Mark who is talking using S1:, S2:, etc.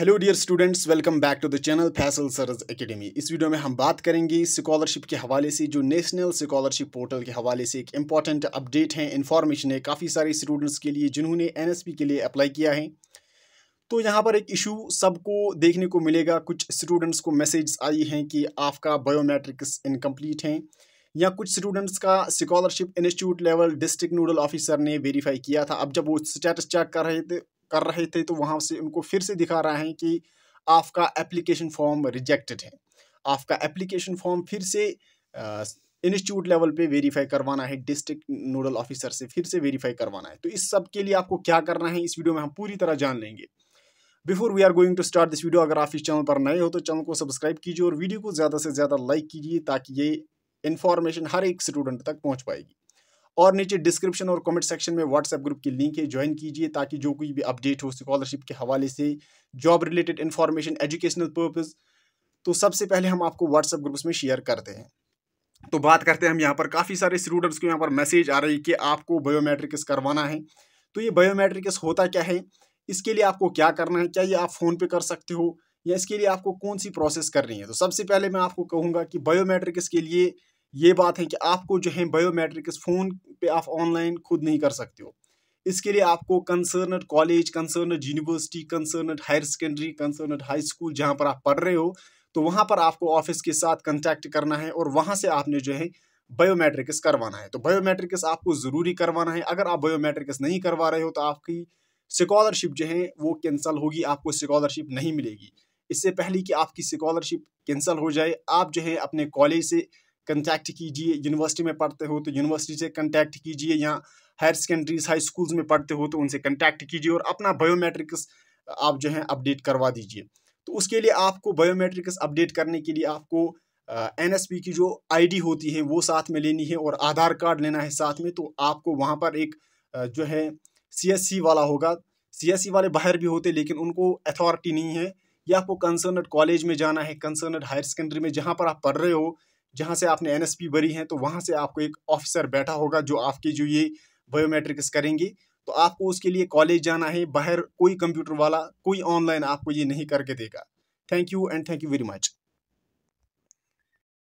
S1: hello dear students welcome back to the channel Faisal Saraj academy इस वीडियो में हम बात करेंगे स्कॉलरशिप के हवाले से जो नेशनल स्कॉलरशिप पोर्टल के हवाले से एक इम्पॉर्टेंट अपडेट है इन्फॉर्मेशन है काफ़ी सारे स्टूडेंट्स के लिए जिन्होंने एनएसपी के लिए अप्लाई किया है तो यहाँ पर एक इशू सबको देखने को मिलेगा कुछ स्टूडेंट्स को मैसेज आई हैं कि आपका बायोमेट्रिक्स इनकम्प्लीट हैं या कुछ स्टूडेंट्स का scholarship institute level district nodal officer ने वेरीफाई किया था अब जब वो स्टेटस चेक कर रहे थे कर रहे थे तो वहाँ से उनको फिर से दिखा रहा है कि आपका एप्लीकेशन फॉर्म रिजेक्टेड है आपका एप्लीकेशन फॉर्म फिर से इंस्टीट्यूट लेवल पे वेरीफाई करवाना है डिस्ट्रिक्ट नोडल ऑफिसर से फिर से वेरीफाई करवाना है तो इस सब के लिए आपको क्या करना है इस वीडियो में हम पूरी तरह जान लेंगे before we are going to start this video अगर आप इस चैनल पर नए हो तो चैनल को सब्सक्राइब कीजिए और वीडियो को ज़्यादा से ज़्यादा लाइक कीजिए ताकि ये इन्फॉर्मेशन हर एक स्टूडेंट तक पहुँच पाएगी और नीचे डिस्क्रिप्शन और कमेंट सेक्शन में व्हाट्सएप ग्रुप की लिंक है ज्वाइन कीजिए ताकि जो कोई भी अपडेट हो स्कॉलरशिप के हवाले से job related information educational purpose तो सबसे पहले हम आपको व्हाट्सएप ग्रुप्स में शेयर करते हैं तो बात करते हैं हम यहाँ पर काफ़ी सारे स्टूडेंट्स को यहाँ पर मैसेज आ रही है कि आपको बायोमेट्रिक्स करवाना है तो ये बायोमेट्रिक्स होता क्या है इसके लिए आपको क्या करना है क्या ये आप फ़ोन पे कर सकते हो या इसके लिए आपको कौन सी प्रोसेस करनी है तो सबसे पहले मैं आपको कहूँगा कि बायोमेट्रिक्स के लिए ये बात है कि आपको जो है बायोमेट्रिक्स फ़ोन पे आप ऑनलाइन खुद नहीं कर सकते हो इसके लिए आपको concerned college concerned university concerned higher secondary concerned high school जहाँ पर आप पढ़ रहे हो तो वहाँ पर आपको ऑफिस के साथ कंटैक्ट करना है और वहाँ से आपने जो है बायोमेट्रिक्स करवाना है तो बायोमेट्रिक्स आपको ज़रूरी करवाना है अगर आप बायोमेट्रिक्स नहीं करवा रहे हो तो आपकी स्कॉलरशिप जो है वो कैंसिल होगी आपको स्कॉलरशिप नहीं मिलेगी इससे पहले कि आपकी स्कॉलरशिप कैंसिल हो जाए आप जो है अपने कॉलेज से कंटैक्ट कीजिए यूनिवर्सिटी में पढ़ते हो तो यूनिवर्सिटी से कंटैक्ट कीजिए या हायर सेकेंडरीज हाई स्कूल्स में पढ़ते हो तो उनसे कंटैक्ट कीजिए और अपना बायोमेट्रिक्स आप जो है अपडेट करवा दीजिए तो उसके लिए आपको बायोमेट्रिक्स अपडेट करने के लिए आपको एन एस पी की जो डी होती है वो साथ में लेनी है और आधार कार्ड लेना है साथ में तो आपको वहाँ पर एक जो है सी एस सी वाला होगा सी एस सी वाले बाहर भी होते लेकिन उनको अथॉरिटी नहीं है या आपको कंसर्नड कॉलेज में जाना है कंसर्नड हायर सेकेंडरी में जहाँ पर आप पढ़ रहे हो जहाँ से आपने एन भरी है तो वहाँ से आपको एक ऑफिसर बैठा होगा जो आपकी जो ये बायोमेट्रिक्स करेंगे तो आपको उसके लिए कॉलेज जाना है बाहर कोई कंप्यूटर वाला कोई ऑनलाइन आपको ये नहीं करके देगा thank you and thank you very much